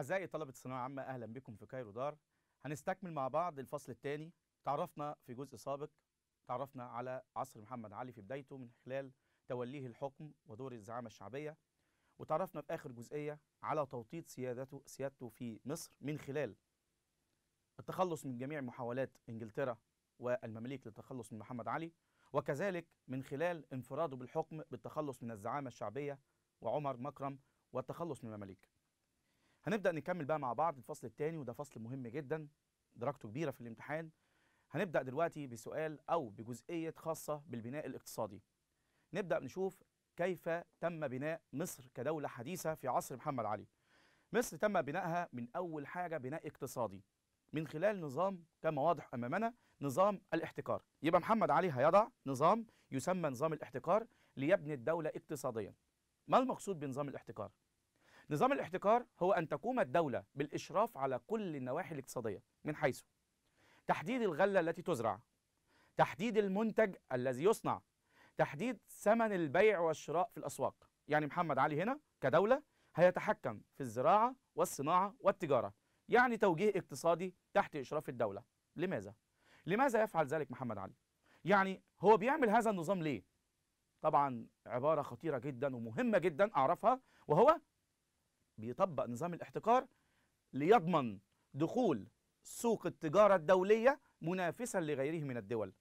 أعزائي طلبة الثانوية عامة أهلا بكم في كايرو دار هنستكمل مع بعض الفصل الثاني تعرفنا في جزء سابق تعرفنا على عصر محمد علي في بدايته من خلال توليه الحكم ودور الزعامة الشعبية وتعرفنا في آخر جزئية على توطيد سيادته سيادته في مصر من خلال التخلص من جميع محاولات إنجلترا والمماليك للتخلص من محمد علي وكذلك من خلال انفراده بالحكم بالتخلص من الزعامة الشعبية وعمر مكرم والتخلص من المماليك هنبدا نكمل بقى مع بعض الفصل الثاني وده فصل مهم جدا درجته كبيره في الامتحان هنبدا دلوقتي بسؤال او بجزئيه خاصه بالبناء الاقتصادي نبدا نشوف كيف تم بناء مصر كدوله حديثه في عصر محمد علي مصر تم بنائها من اول حاجه بناء اقتصادي من خلال نظام كما واضح امامنا نظام الاحتكار يبقى محمد علي هيضع نظام يسمى نظام الاحتكار ليبني الدوله اقتصاديا ما المقصود بنظام الاحتكار نظام الاحتكار هو أن تقوم الدولة بالإشراف على كل النواحي الاقتصادية من حيث تحديد الغلة التي تزرع تحديد المنتج الذي يصنع تحديد ثمن البيع والشراء في الأسواق يعني محمد علي هنا كدولة هيتحكم في الزراعة والصناعة والتجارة يعني توجيه اقتصادي تحت إشراف الدولة لماذا؟ لماذا يفعل ذلك محمد علي؟ يعني هو بيعمل هذا النظام ليه؟ طبعا عبارة خطيرة جدا ومهمة جدا أعرفها وهو بيطبق نظام الاحتكار ليضمن دخول سوق التجارة الدولية منافسا لغيره من الدول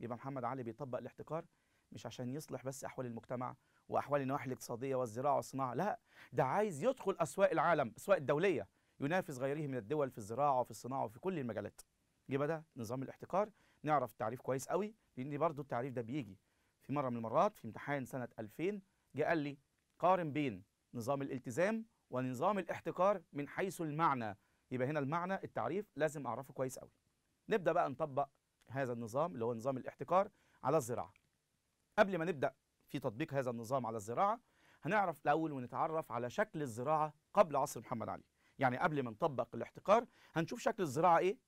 يبقى محمد علي بيطبق الاحتكار مش عشان يصلح بس أحوال المجتمع وأحوال النواحي الاقتصادية والزراعة والصناعة لا ده عايز يدخل أسواق العالم أسواق الدولية ينافس غيره من الدول في الزراعة وفي الصناعة وفي كل المجالات يبقى ده نظام الاحتكار نعرف التعريف كويس قوي لأن برضو التعريف ده بيجي في مرة من المرات في امتحان سنة 2000 جه قال لي قارن بين نظام الالتزام ونظام الاحتكار من حيث المعنى يبقى هنا المعنى التعريف لازم اعرفه كويس قوي نبدا بقى نطبق هذا النظام اللي هو نظام الاحتكار على الزراعه قبل ما نبدا في تطبيق هذا النظام على الزراعه هنعرف الاول ونتعرف على شكل الزراعه قبل عصر محمد علي يعني قبل ما نطبق الاحتكار هنشوف شكل الزراعه ايه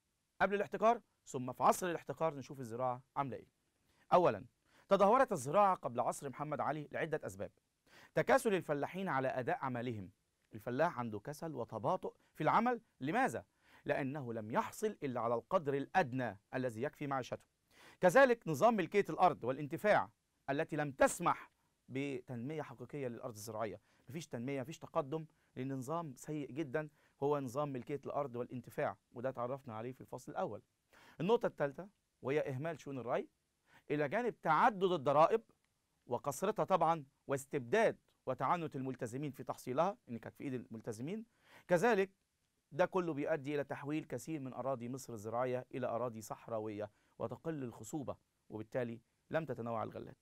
قبل الاحتكار ثم في عصر الاحتكار نشوف الزراعه عامله ايه اولا تدهورت الزراعه قبل عصر محمد علي لعده اسباب تكاسل الفلاحين على أداء عملهم الفلاح عنده كسل وتباطؤ في العمل لماذا؟ لأنه لم يحصل إلا على القدر الأدنى الذي يكفي معيشته كذلك نظام ملكية الأرض والانتفاع التي لم تسمح بتنمية حقيقية للأرض الزراعية مفيش تنمية مفيش تقدم لأن نظام سيء جدا هو نظام ملكية الأرض والانتفاع وده تعرفنا عليه في الفصل الأول النقطة الثالثة وهي إهمال شؤون الري إلى جانب تعدد الضرائب وقصرتها طبعا واستبداد وتعنت الملتزمين في تحصيلها ان كانت في ايد الملتزمين كذلك ده كله بيؤدي الى تحويل كثير من اراضي مصر الزراعيه الى اراضي صحراويه وتقل الخصوبه وبالتالي لم تتنوع الغلات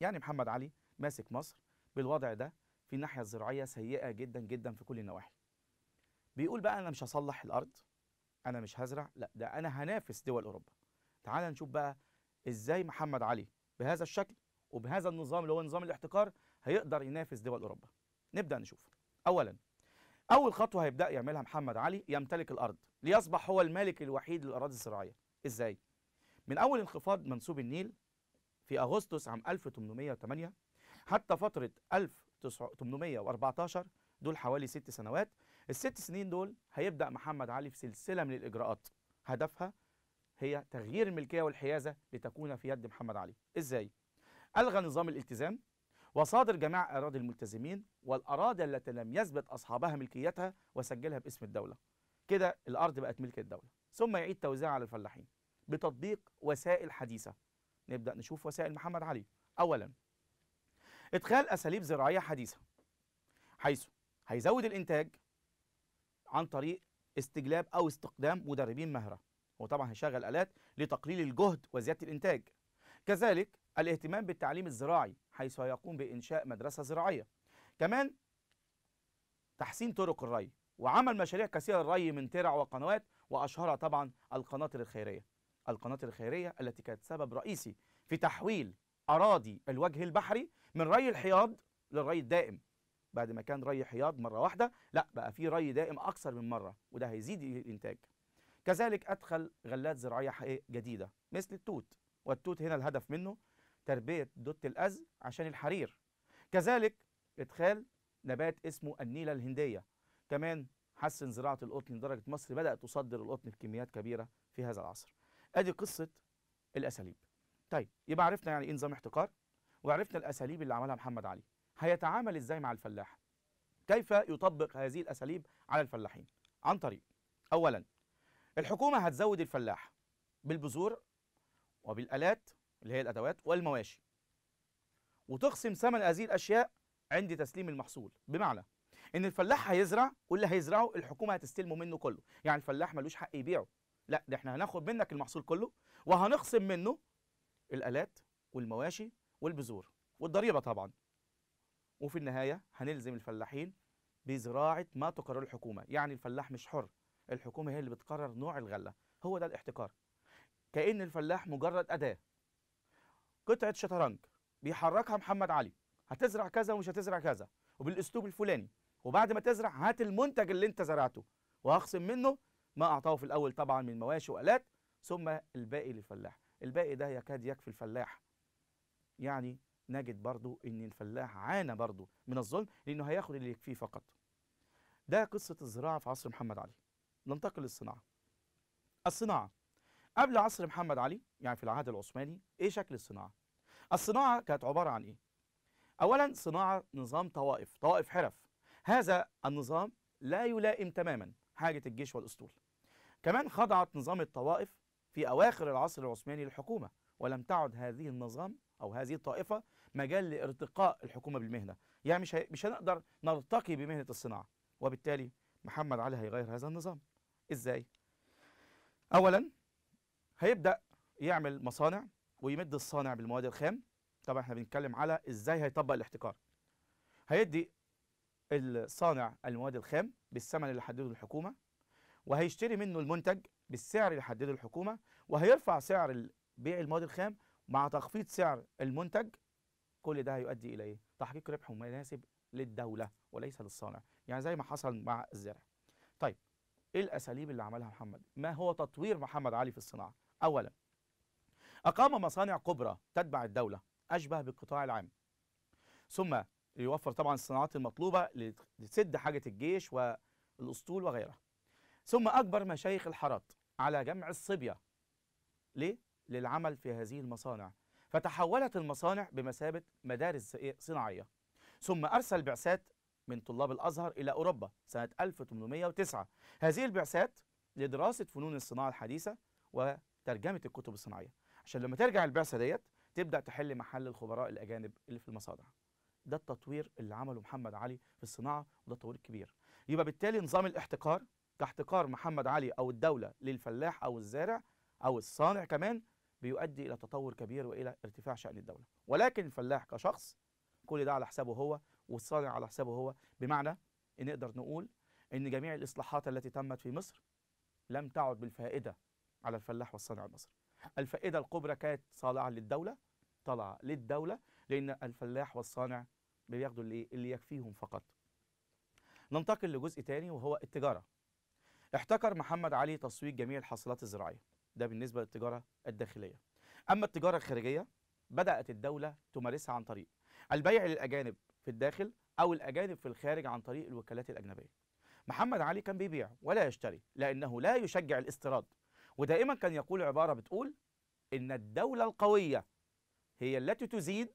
يعني محمد علي ماسك مصر بالوضع ده في الناحيه الزراعيه سيئه جدا جدا في كل النواحي بيقول بقى انا مش هصلح الارض انا مش هزرع لا ده انا هنافس دول اوروبا تعال نشوف بقى ازاي محمد علي بهذا الشكل وبهذا النظام اللي هو نظام الاحتكار هيقدر ينافس دول اوروبا نبدا نشوف اولا اول خطوه هيبدا يعملها محمد علي يمتلك الارض ليصبح هو المالك الوحيد للاراضي الزراعيه ازاي من اول انخفاض منسوب النيل في اغسطس عام 1808 حتى فتره 1814 دول حوالي ست سنوات الست سنين دول هيبدا محمد علي في سلسله من الاجراءات هدفها هي تغيير الملكيه والحيازه لتكون في يد محمد علي ازاي ألغى نظام الالتزام وصادر جميع أراضي الملتزمين والأراضي التي لم يثبت أصحابها ملكيتها وسجلها باسم الدولة كده الأرض بقت ملك الدولة ثم يعيد توزيعها على الفلاحين بتطبيق وسائل حديثة نبدأ نشوف وسائل محمد علي أولا إدخال أساليب زراعية حديثة حيث هيزود الإنتاج عن طريق استجلاب أو استقدام مدربين مهرة وطبعا هيشغل آلات لتقليل الجهد وزيادة الإنتاج كذلك الاهتمام بالتعليم الزراعي حيث يقوم بإنشاء مدرسة زراعية كمان تحسين طرق الري وعمل مشاريع كثيرة للري من ترع وقنوات وأشهرها طبعا القناطر الخيرية القناطر الخيرية التي كانت سبب رئيسي في تحويل أراضي الوجه البحري من ري الحياض للري الدائم بعد ما كان ري حياض مرة واحدة لا بقى في ري دائم أكثر من مرة وده هيزيد الإنتاج كذلك أدخل غلات زراعية جديدة مثل التوت والتوت هنا الهدف منه تربية دوت الأز عشان الحرير كذلك إدخال نبات اسمه النيلة الهندية كمان حسن زراعة القطن لدرجة مصر بدأت تصدر القطن بكميات كبيرة في هذا العصر أدي قصة الأساليب طيب يبقى عرفنا يعني إيه نظام احتقار وعرفنا الأساليب اللي عملها محمد علي هيتعامل إزاي مع الفلاح كيف يطبق هذه الأساليب على الفلاحين عن طريق أولا الحكومة هتزود الفلاح بالبذور وبالآلات اللي هي الأدوات والمواشي وتقسم ثمن هذه الأشياء عند تسليم المحصول بمعنى إن الفلاح هيزرع واللي هيزرعه الحكومة هتستلمه منه كله يعني الفلاح ملوش حق يبيعه لا ده احنا هناخد منك المحصول كله وهنخصم منه الآلات والمواشي والبذور والضريبة طبعا وفي النهاية هنلزم الفلاحين بزراعة ما تقرر الحكومة يعني الفلاح مش حر الحكومة هي اللي بتقرر نوع الغلة هو ده الاحتكار كأن الفلاح مجرد أداة قطعه شطرنج بيحركها محمد علي هتزرع كذا ومش هتزرع كذا وبالاسلوب الفلاني وبعد ما تزرع هات المنتج اللي انت زرعته وهخصم منه ما اعطاه في الاول طبعا من مواشي والات ثم الباقي للفلاح الباقي ده يكاد يكفي الفلاح يعني نجد برضو ان الفلاح عانى برضو من الظلم لانه هياخد اللي يكفيه فقط ده قصه الزراعه في عصر محمد علي ننتقل للصناعه الصناعه قبل عصر محمد علي يعني في العهد العثماني ايه شكل الصناعه الصناعه كانت عباره عن ايه اولا صناعه نظام طوائف طوائف حرف هذا النظام لا يلائم تماما حاجه الجيش والاسطول كمان خضعت نظام الطوائف في اواخر العصر العثماني للحكومه ولم تعد هذه النظام او هذه الطائفه مجال لارتقاء الحكومه بالمهنه يعني مش مش هنقدر نرتقي بمهنه الصناعه وبالتالي محمد علي هيغير هذا النظام ازاي اولا هيبدا يعمل مصانع ويمد الصانع بالمواد الخام طبعا احنا بنتكلم على ازاي هيطبق الاحتكار هيدي الصانع المواد الخام بالثمن اللي حدده الحكومه وهيشتري منه المنتج بالسعر اللي حدده الحكومه وهيرفع سعر بيع المواد الخام مع تخفيض سعر المنتج كل ده هيؤدي الى ايه تحقيق ربح مناسب للدوله وليس للصانع يعني زي ما حصل مع الزرع طيب ايه الاساليب اللي عملها محمد ما هو تطوير محمد علي في الصناعه أولا أقام مصانع كبرى تتبع الدولة أشبه بالقطاع العام ثم يوفر طبعا الصناعات المطلوبة لتسد حاجة الجيش والأسطول وغيرها ثم أكبر مشايخ الحارات على جمع الصبية ليه؟ للعمل في هذه المصانع فتحولت المصانع بمثابة مدارس صناعية ثم أرسل بعثات من طلاب الأزهر إلى أوروبا سنة 1809 هذه البعثات لدراسة فنون الصناعة الحديثة ترجمه الكتب الصناعيه عشان لما ترجع البعثه ديت تبدا تحل محل الخبراء الاجانب اللي في المصانع ده التطوير اللي عمله محمد علي في الصناعه وده تطوير كبير يبقى بالتالي نظام الاحتكار كاحتكار محمد علي او الدوله للفلاح او الزارع او الصانع كمان بيؤدي الى تطور كبير والى ارتفاع شان الدوله ولكن الفلاح كشخص كل ده على حسابه هو والصانع على حسابه هو بمعنى نقدر نقول ان جميع الاصلاحات التي تمت في مصر لم تعد بالفائده على الفلاح والصانع المصري الفائدة الكبرى كانت صالحة للدولة طالعة للدولة لأن الفلاح والصانع بياخدوا اللي, اللي يكفيهم فقط ننتقل لجزء تاني وهو التجارة احتكر محمد علي تسويق جميع الحاصلات الزراعية ده بالنسبة للتجارة الداخلية أما التجارة الخارجية بدأت الدولة تمارسها عن طريق البيع للأجانب في الداخل أو الأجانب في الخارج عن طريق الوكالات الأجنبية محمد علي كان بيبيع ولا يشتري لأنه لا يشجع الاستيراد ودائما كان يقول عبارة بتقول إن الدولة القوية هي التي تزيد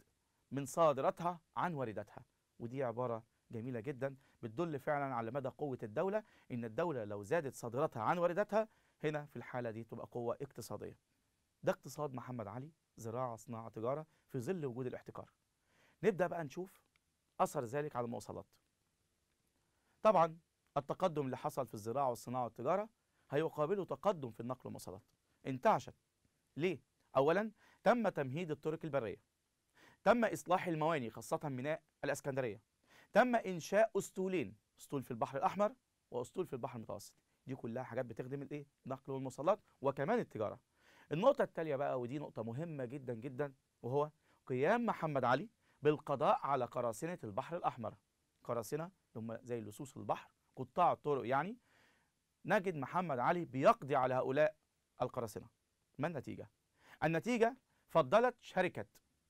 من صادرتها عن واردتها ودي عبارة جميلة جدا بتدل فعلا على مدى قوة الدولة إن الدولة لو زادت صادرتها عن واردتها هنا في الحالة دي تبقى قوة اقتصادية ده اقتصاد محمد علي زراعة صناعة تجارة في ظل وجود الاحتكار نبدأ بقى نشوف أثر ذلك على المواصلات طبعا التقدم اللي حصل في الزراعة والصناعة والتجارة هيقابله تقدم في النقل والمواصلات انتعشت ليه؟ أولا تم تمهيد الطرق البرية تم إصلاح المواني خاصة ميناء الإسكندرية تم إنشاء أسطولين أسطول في البحر الأحمر وأسطول في البحر المتوسط دي كلها حاجات بتخدم الإيه؟ النقل والمواصلات وكمان التجارة النقطة التالية بقى ودي نقطة مهمة جدا جدا وهو قيام محمد علي بالقضاء على قراصنة البحر الأحمر قراصنة هم زي لصوص البحر قطاع الطرق يعني نجد محمد علي بيقضي على هؤلاء القراصنة ما النتيجة؟ النتيجة فضلت شركة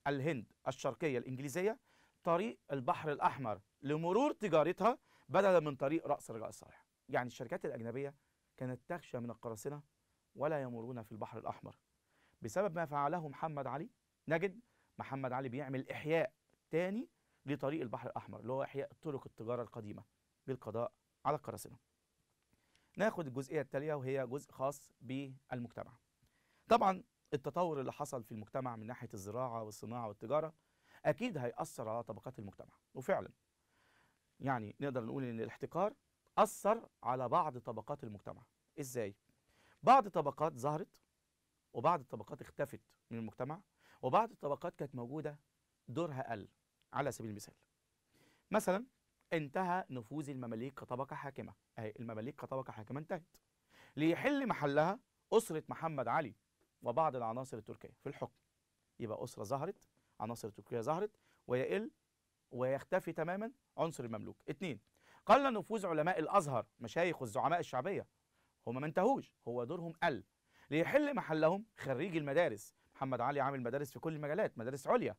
الهند الشرقية الإنجليزية طريق البحر الأحمر لمرور تجارتها بدلا من طريق رأس الرجاء الصالح يعني الشركات الأجنبية كانت تخشى من القراصنة ولا يمرون في البحر الأحمر بسبب ما فعله محمد علي نجد محمد علي بيعمل إحياء تاني لطريق البحر الأحمر اللي هو إحياء طرق التجارة القديمة بالقضاء على القراصنة ناخد الجزئية التالية وهي جزء خاص بالمجتمع طبعا التطور اللي حصل في المجتمع من ناحية الزراعة والصناعة والتجارة أكيد هيأثر على طبقات المجتمع وفعلا يعني نقدر نقول إن الاحتكار أثر على بعض طبقات المجتمع إزاي؟ بعض الطبقات ظهرت وبعض الطبقات اختفت من المجتمع وبعض الطبقات كانت موجودة دورها قل على سبيل المثال مثلا انتهى نفوذ المماليك كطبقة حاكمة اهي المماليك كطبقة حاكمة انتهت ليحل محلها أسرة محمد علي وبعض العناصر التركية في الحكم يبقى أسرة ظهرت عناصر تركيا ظهرت ويقل ويختفي تماما عنصر المملوك اثنين قل نفوذ علماء الأزهر مشايخ والزعماء الشعبية هما ما انتهوش هو دورهم قل ليحل محلهم خريج المدارس محمد علي عامل مدارس في كل المجالات مدارس عليا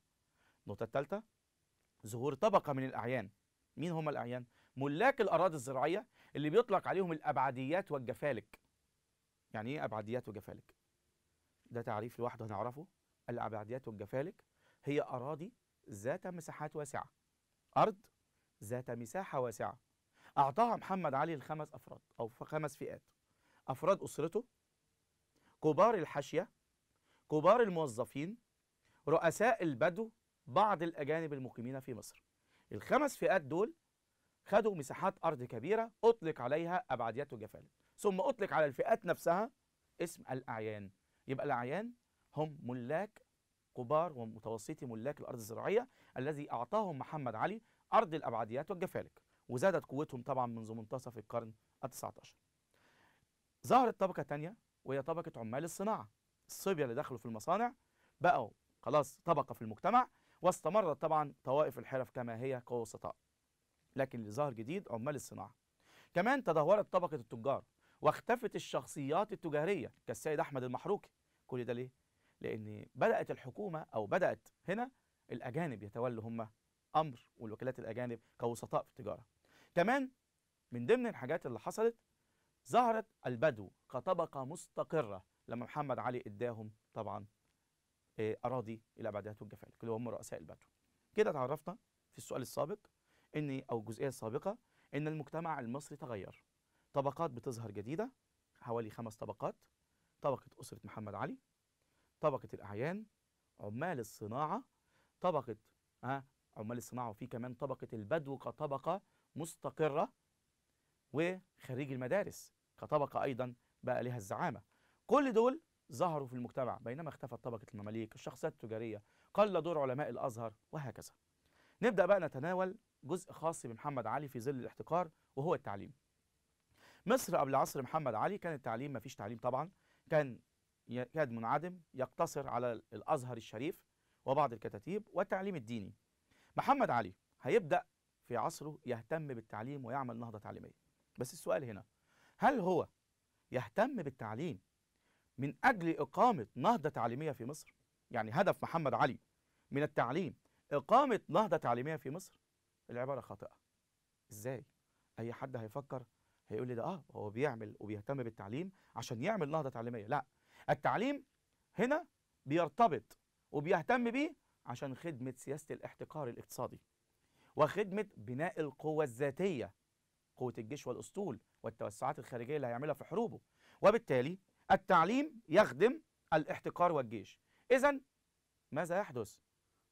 النقطة الثالثة ظهور طبقة من الأعيان مين هم الأعيان؟ ملاك الأراضي الزراعية اللي بيطلق عليهم الأبعديات والجفالك يعني إيه أبعديات وجفالك؟ ده تعريف لوحده هنعرفه الأبعديات والجفالك هي أراضي ذات مساحات واسعة أرض ذات مساحة واسعة أعطاها محمد علي لخمس أفراد أو خمس فئات أفراد أسرته كبار الحاشية كبار الموظفين رؤساء البدو بعض الأجانب المقيمين في مصر الخمس فئات دول خدوا مساحات أرض كبيرة أطلق عليها أبعاديات وجفالب ثم أطلق على الفئات نفسها اسم الأعيان يبقى الأعيان هم ملاك كبار ومتوسطي ملاك الأرض الزراعية الذي أعطاهم محمد علي أرض الأبعاديات والجفالك وزادت قوتهم طبعا منذ منتصف القرن ال19 ظهرت طبقة ثانيه وهي طبقة عمال الصناعة الصبية اللي دخلوا في المصانع بقوا خلاص طبقة في المجتمع واستمرت طبعا طوائف الحرف كما هي كوسطاء لكن لظهر جديد عمال الصناعة كمان تدهورت طبقة التجار واختفت الشخصيات التجارية كالسيد أحمد المحروكي كل ده ليه؟ لأن بدأت الحكومة أو بدأت هنا الأجانب يتولوا هم أمر والوكالات الأجانب كوسطاء في التجارة كمان من ضمن الحاجات اللي حصلت ظهرت البدو كطبقة مستقرة لما محمد علي إداهم طبعا آه، اراضي الى ابعاد اللي هم رؤساء البدو كده تعرفنا في السؤال السابق ان او الجزئيه السابقه ان المجتمع المصري تغير طبقات بتظهر جديده حوالي خمس طبقات طبقه اسره محمد علي طبقه الاعيان عمال الصناعه طبقه آه عمال الصناعه وفي كمان طبقه البدو كطبقه مستقره وخريج المدارس كطبقه ايضا بقى لها الزعامه كل دول ظهروا في المجتمع بينما اختفت طبقة المماليك الشخصيات التجارية قل دور علماء الأزهر وهكذا نبدأ بقى نتناول جزء خاص بمحمد علي في ظل الاحتقار وهو التعليم مصر قبل عصر محمد علي كان التعليم مفيش تعليم طبعا كان يكاد منعدم يقتصر على الأزهر الشريف وبعض الكتاتيب والتعليم الديني محمد علي هيبدأ في عصره يهتم بالتعليم ويعمل نهضة تعليمية بس السؤال هنا هل هو يهتم بالتعليم من أجل إقامة نهضة تعليمية في مصر يعني هدف محمد علي من التعليم إقامة نهضة تعليمية في مصر العبارة خاطئة إزاي؟ أي حد هيفكر هيقول لي ده آه هو بيعمل وبيهتم بالتعليم عشان يعمل نهضة تعليمية لا التعليم هنا بيرتبط وبيهتم بيه عشان خدمة سياسة الاحتكار الاقتصادي وخدمة بناء القوة الذاتية قوة الجيش والأسطول والتوسعات الخارجية اللي هيعملها في حروبه وبالتالي التعليم يخدم الاحتكار والجيش إذا ماذا يحدث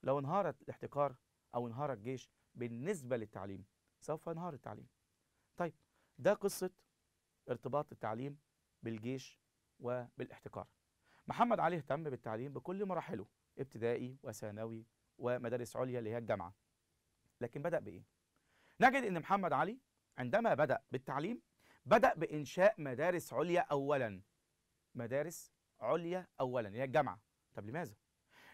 لو انهارت الاحتكار أو انهار الجيش بالنسبة للتعليم سوف ينهار التعليم طيب ده قصة ارتباط التعليم بالجيش وبالاحتكار محمد علي اهتم بالتعليم بكل مراحله ابتدائي وثانوي ومدارس عليا اللي هي الجامعة لكن بدأ بإيه؟ نجد أن محمد علي عندما بدأ بالتعليم بدأ بإنشاء مدارس عليا أولاً مدارس عليا أولا هي الجامعة طب لماذا؟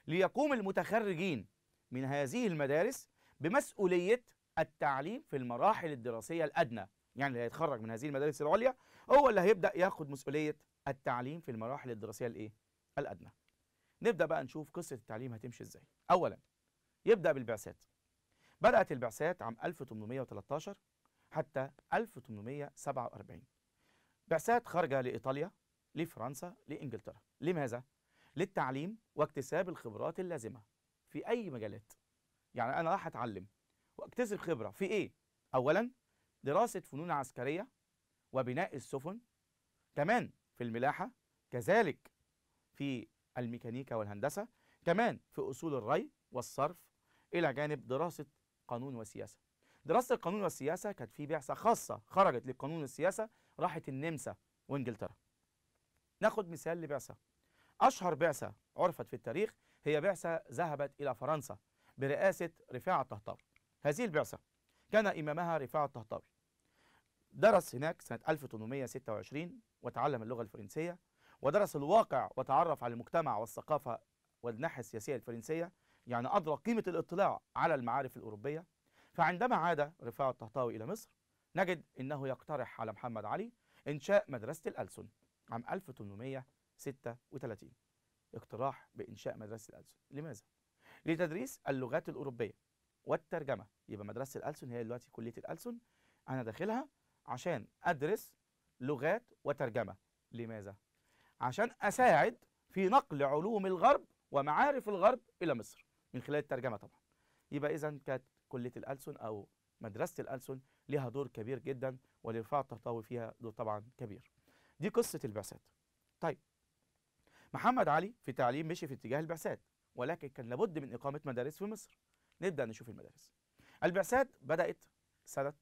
ليقوم المتخرجين من هذه المدارس بمسؤولية التعليم في المراحل الدراسية الأدنى يعني اللي هيتخرج من هذه المدارس العليا هو اللي هيبدأ ياخد مسؤولية التعليم في المراحل الدراسية الإيه؟ الأدنى نبدأ بقى نشوف قصة التعليم هتمشي إزاي أولا يبدأ بالبعثات بدأت البعثات عام 1813 حتى 1847 بعثات خارجة لإيطاليا لفرنسا لإنجلترا لماذا؟ للتعليم واكتساب الخبرات اللازمة في أي مجالات يعني أنا راح أتعلم واكتسب خبرة في إيه؟ أولا دراسة فنون عسكرية وبناء السفن كمان في الملاحة كذلك في الميكانيكا والهندسة كمان في أصول الري والصرف إلى جانب دراسة قانون وسياسة دراسة القانون والسياسة كانت في بعثة خاصة خرجت للقانون والسياسة راحت النمسا وانجلترا ناخد مثال لبعثة أشهر بعثة عرفت في التاريخ هي بعثة ذهبت إلى فرنسا برئاسة رفاعة الطهطاوي هذه البعثة كان إمامها رفاعة الطهطاوي درس هناك سنة 1826 وتعلم اللغة الفرنسية ودرس الواقع وتعرف على المجتمع والثقافة والناحية السياسية الفرنسية يعني أدرى قيمة الاطلاع على المعارف الأوروبية فعندما عاد رفاعة الطهطاوي إلى مصر نجد أنه يقترح على محمد علي إنشاء مدرسة الألسن عام 1836 اقتراح بإنشاء مدرسة الألسن لماذا؟ لتدريس اللغات الأوروبية والترجمة يبقى مدرسة الألسن هي دلوقتي كلية الألسن أنا داخلها عشان أدرس لغات وترجمة لماذا؟ عشان أساعد في نقل علوم الغرب ومعارف الغرب إلى مصر من خلال الترجمة طبعا يبقى إذا كانت كلية الألسن أو مدرسة الألسن لها دور كبير جدا والإرفاع التطاوي فيها دور طبعا كبير دي قصة البعثات طيب محمد علي في تعليم مشي في اتجاه البعثات ولكن كان لابد من إقامة مدارس في مصر نبدأ نشوف المدارس البعثات بدأت سنة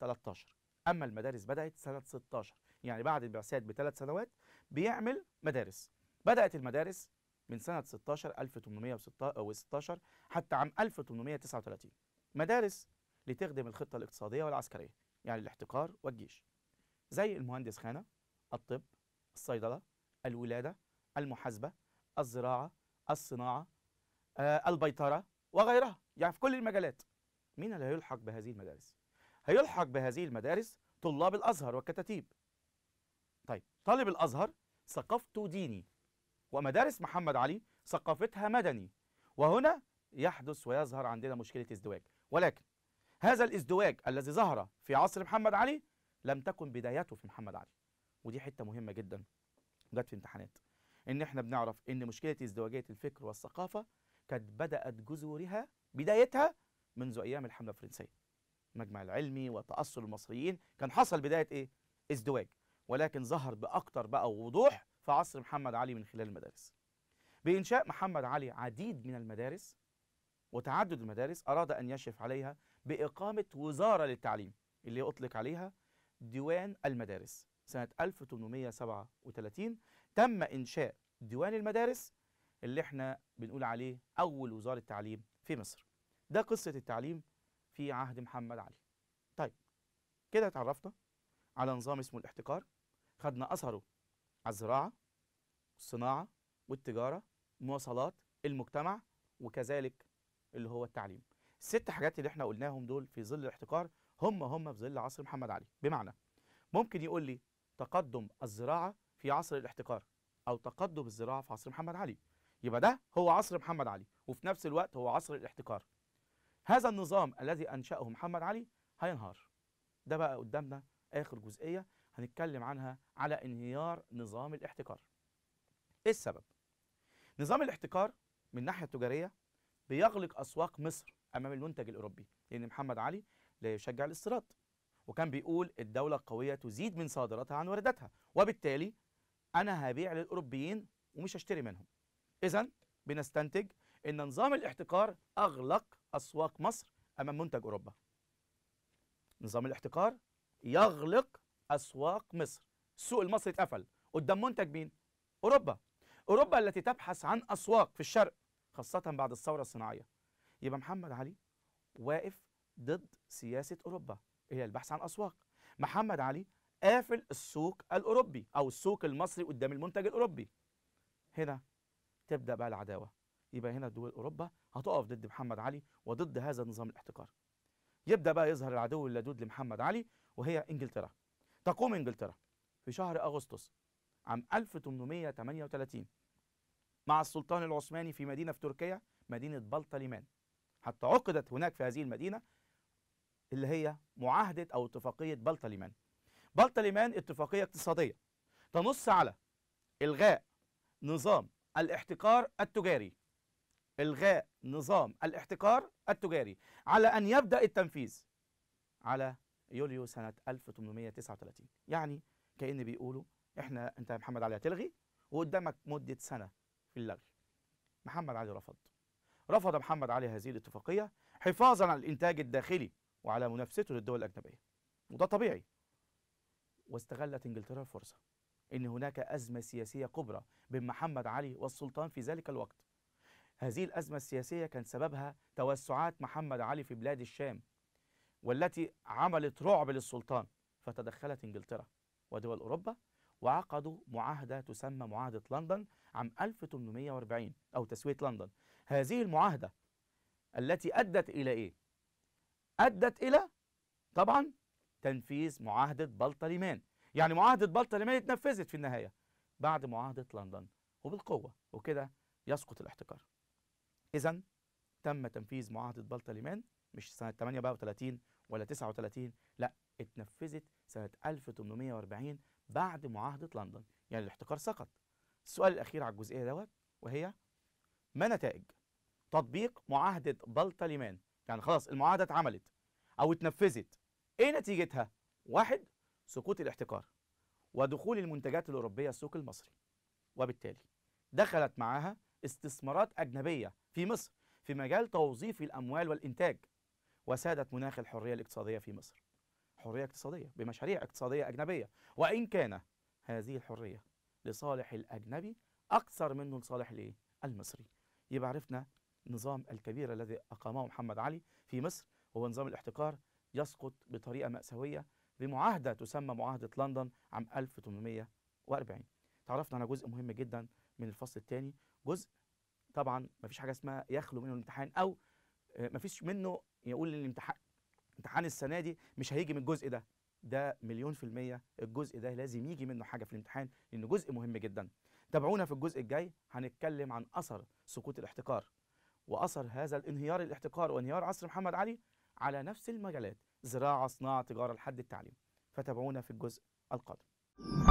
13 أما المدارس بدأت سنة 16 يعني بعد البعثات بثلاث سنوات بيعمل مدارس بدأت المدارس من سنة 16 1816 حتى عام 1839 مدارس لتخدم الخطة الاقتصادية والعسكرية يعني الاحتكار والجيش زي المهندس خانة الطب الصيدلة الولادة المحاسبة الزراعة الصناعة آه، البيطرة وغيرها يعني في كل المجالات مين اللي هيلحق بهذه المدارس هيلحق بهذه المدارس طلاب الأزهر والكتاتيب طيب طالب الأزهر ثقافته ديني ومدارس محمد علي ثقافتها مدني وهنا يحدث ويظهر عندنا مشكلة ازدواج ولكن هذا الازدواج الذي ظهر في عصر محمد علي لم تكن بدايته في محمد علي ودي حته مهمه جدا جت في امتحانات ان احنا بنعرف ان مشكله ازدواجيه الفكر والثقافه كانت بدات جذورها بدايتها منذ ايام الحمله الفرنسيه المجمع العلمي وتاصل المصريين كان حصل بدايه ايه ازدواج ولكن ظهر باكثر بقى ووضوح في عصر محمد علي من خلال المدارس بانشاء محمد علي عديد من المدارس وتعدد المدارس اراد ان يشرف عليها باقامه وزاره للتعليم اللي اطلق عليها ديوان المدارس سنة 1837 تم إنشاء ديوان المدارس اللي احنا بنقول عليه أول وزارة تعليم في مصر ده قصة التعليم في عهد محمد علي طيب كده اتعرفنا على نظام اسمه الاحتكار خدنا أثره على الزراعة الصناعة والتجارة المواصلات المجتمع وكذلك اللي هو التعليم الست حاجات اللي احنا قلناهم دول في ظل الاحتكار هم هم في ظل عصر محمد علي بمعنى ممكن يقول لي تقدم الزراعه في عصر الاحتكار او تقدم الزراعه في عصر محمد علي يبقى ده هو عصر محمد علي وفي نفس الوقت هو عصر الاحتكار هذا النظام الذي انشاه محمد علي هينهار ده بقى قدامنا اخر جزئيه هنتكلم عنها على انهيار نظام الاحتكار ايه السبب نظام الاحتكار من الناحيه التجاريه بيغلق اسواق مصر امام المنتج الاوروبي لان محمد علي لا يشجع الاستيراد وكان بيقول الدولة القوية تزيد من صادراتها عن وارداتها وبالتالي أنا هبيع للأوروبيين ومش هشتري منهم إذا بنستنتج أن نظام الاحتكار أغلق أسواق مصر أمام منتج أوروبا نظام الاحتكار يغلق أسواق مصر السوق المصري اتقفل قدام منتج مين؟ أوروبا أوروبا التي تبحث عن أسواق في الشرق خاصة بعد الثورة الصناعية يبقى محمد علي واقف ضد سياسة أوروبا هي البحث عن أسواق محمد علي قافل السوق الأوروبي أو السوق المصري قدام المنتج الأوروبي هنا تبدأ بقى العداوة يبقى هنا دول أوروبا هتقف ضد محمد علي وضد هذا نظام الاحتكار يبدأ بقى يظهر العدو اللدود لمحمد علي وهي إنجلترا تقوم إنجلترا في شهر أغسطس عام 1838 مع السلطان العثماني في مدينة في تركيا مدينة بلطلمان حتى عقدت هناك في هذه المدينة اللي هي معاهدة أو اتفاقية بلطة ليمان بلطة ليمان اتفاقية اقتصادية تنص على إلغاء نظام الاحتكار التجاري إلغاء نظام الاحتكار التجاري على أن يبدأ التنفيذ على يوليو سنة 1839 يعني كأن بيقولوا إحنا أنت يا محمد علي هتلغي وقدامك مدة سنة في اللغي محمد علي رفض رفض محمد علي هذه الاتفاقية حفاظا على الإنتاج الداخلي وعلى منافسته للدول الأجنبية وده طبيعي واستغلت إنجلترا الفرصة إن هناك أزمة سياسية كبرى بين محمد علي والسلطان في ذلك الوقت هذه الأزمة السياسية كان سببها توسعات محمد علي في بلاد الشام والتي عملت رعب للسلطان فتدخلت إنجلترا ودول أوروبا وعقدوا معاهدة تسمى معاهدة لندن عام 1840 أو تسوية لندن هذه المعاهدة التي أدت إلى إيه؟ أدت إلى طبعا تنفيذ معاهدة بلطليمان يعني معاهدة بلطليمان اتنفذت في النهاية بعد معاهدة لندن وبالقوة وكده يسقط الاحتكار إذا تم تنفيذ معاهدة بلطليمان مش سنة 38 ولا 39 لا اتنفذت سنة 1840 بعد معاهدة لندن يعني الاحتكار سقط السؤال الأخير على الجزئية دوت وهي ما نتائج تطبيق معاهدة بلطليمان يعني خلاص المعاهده اتعملت او اتنفذت ايه نتيجتها واحد سقوط الاحتكار ودخول المنتجات الاوروبيه السوق المصري وبالتالي دخلت معاها استثمارات اجنبيه في مصر في مجال توظيف الاموال والانتاج وسادت مناخ الحريه الاقتصاديه في مصر حريه اقتصاديه بمشاريع اقتصاديه اجنبيه وان كان هذه الحريه لصالح الاجنبي اكثر منه لصالح الايه المصري يبقى عرفنا النظام الكبير الذي أقامه محمد علي في مصر هو نظام الاحتكار يسقط بطريقة مأساوية بمعاهدة تسمى معاهدة لندن عام 1840 تعرفنا على جزء مهم جدا من الفصل الثاني جزء طبعا ما فيش حاجة اسمها يخلو منه الامتحان أو آه، ما فيش منه يقول الامتحان امتحان السنة دي مش هيجي من الجزء ده ده مليون في المية الجزء ده لازم يجي منه حاجة في الامتحان لأنه جزء مهم جدا تابعونا في الجزء الجاي هنتكلم عن أثر سقوط الاحتكار وأثر هذا الانهيار الاحتقار وانهيار عصر محمد علي على نفس المجالات زراعة صناعة تجارة لحد التعليم فتابعونا في الجزء القادم